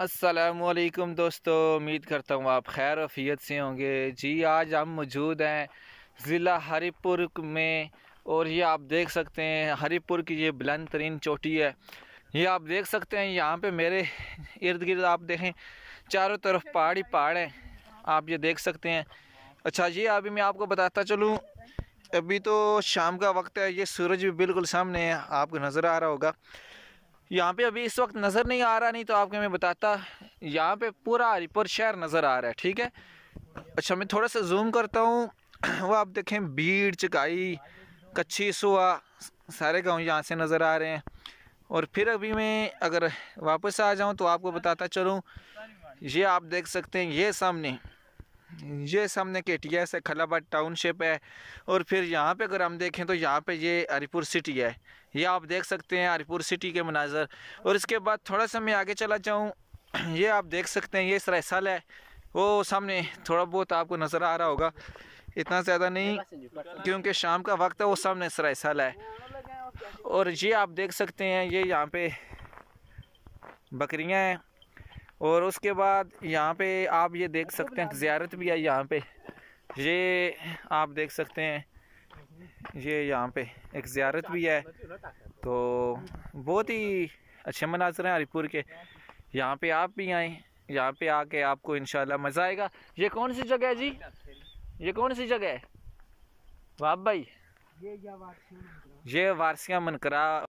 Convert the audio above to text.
असलकम दोस्तों उम्मीद करता हूँ आप खैर वफ़ीत से होंगे जी आज हम मौजूद हैं ज़िला हरीपुर में और ये आप देख सकते हैं हरीपुर की ये बुलंद तरीन चोटी है ये आप देख सकते हैं यहाँ पे मेरे इर्द गिर्द आप देखें चारों तरफ पहाड़ ही पहाड़ हैं आप ये देख सकते हैं अच्छा ये अभी मैं आपको बताता चलूँ अभी तो शाम का वक्त है ये सूरज भी बिल्कुल सामने है आपको नज़र आ रहा होगा यहाँ पे अभी इस वक्त नज़र नहीं आ रहा नहीं तो आपके मैं बताता यहाँ पे पूरा हरिपुर शहर नज़र आ रहा है ठीक है अच्छा मैं थोड़ा सा जूम करता हूँ वो आप देखें भीड़ चकाई कच्ची सुआ सारे गांव यहाँ से नज़र आ रहे हैं और फिर अभी मैं अगर वापस आ जाऊँ तो आपको बताता चलूँ ये आप देख सकते हैं ये सामने ये सामने केटिया से खलाबाद टाउनशिप है और फिर यहाँ पे अगर हम देखें तो यहाँ पे ये हरिपुर सिटी है ये आप देख सकते हैं हरिपुर सिटी के मनाजर और इसके बाद थोड़ा सा मैं आगे चला जाऊँ ये आप देख सकते हैं ये सरासल है वो सामने थोड़ा बहुत आपको नज़र आ रहा होगा इतना ज़्यादा नहीं क्योंकि शाम का वक्त है वो सामने सरासल है और ये आप देख सकते हैं ये यहाँ पे बकरियाँ हैं और उसके बाद यहाँ पे आप ये देख सकते हैं ज़्यारत भी है यहाँ पे ये आप देख सकते हैं ये यहाँ पे एक ज़्यारत भी है तो बहुत ही अच्छे मनाजर हैं हरिपुर के यहाँ पे आप भी आएँ यहाँ पे आके आपको इन मज़ा आएगा ये कौन सी जगह है जी ये कौन सी जगह है वाह भाई ये वारसिया मनकरा